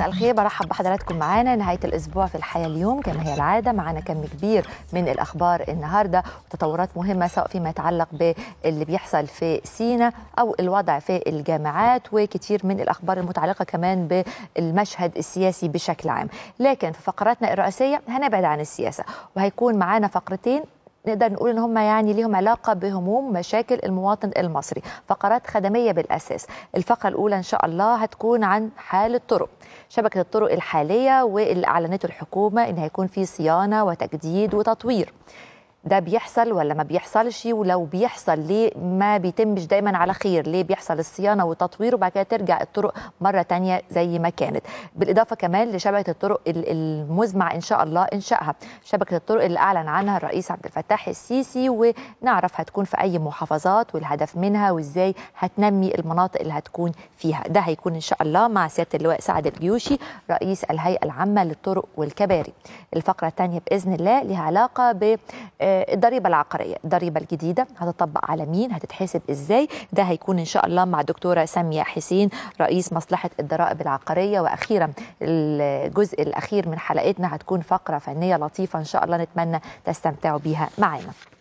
مساء الخير برحب بحضراتكم معانا نهاية الأسبوع في الحياة اليوم كما هي العادة معانا كم كبير من الأخبار النهاردة وتطورات مهمة سواء فيما يتعلق باللي بيحصل في سينا أو الوضع في الجامعات وكتير من الأخبار المتعلقة كمان بالمشهد السياسي بشكل عام لكن في فقراتنا الرئيسية هنبعد عن السياسة وهيكون معانا فقرتين نقدر نقول ان هم يعني ليهم علاقه بهموم مشاكل المواطن المصري فقرات خدميه بالاساس الفقره الاولى ان شاء الله هتكون عن حال الطرق شبكه الطرق الحاليه واللي اعلنته الحكومه ان هيكون في صيانه وتجديد وتطوير ده بيحصل ولا ما بيحصلش ولو بيحصل ليه ما بيتمش دايما على خير ليه بيحصل الصيانه والتطوير وبعد كده ترجع الطرق مره تانية زي ما كانت بالاضافه كمان لشبكه الطرق المزمع ان شاء الله انشائها شبكه الطرق اللي اعلن عنها الرئيس عبد الفتاح السيسي ونعرف هتكون في اي محافظات والهدف منها وازاي هتنمي المناطق اللي هتكون فيها ده هيكون ان شاء الله مع سياده اللواء سعد الجيوشي رئيس الهيئه العامه للطرق والكباري الفقره الثانيه باذن الله لها علاقه ب آه، الضريبه العقاريه الضريبه الجديده هتطبق على مين هتتحسب ازاي ده هيكون ان شاء الله مع الدكتوره ساميه حسين رئيس مصلحه الضرائب العقاريه واخيرا الجزء الاخير من حلقتنا هتكون فقره فنيه لطيفه ان شاء الله نتمنى تستمتعوا بيها معنا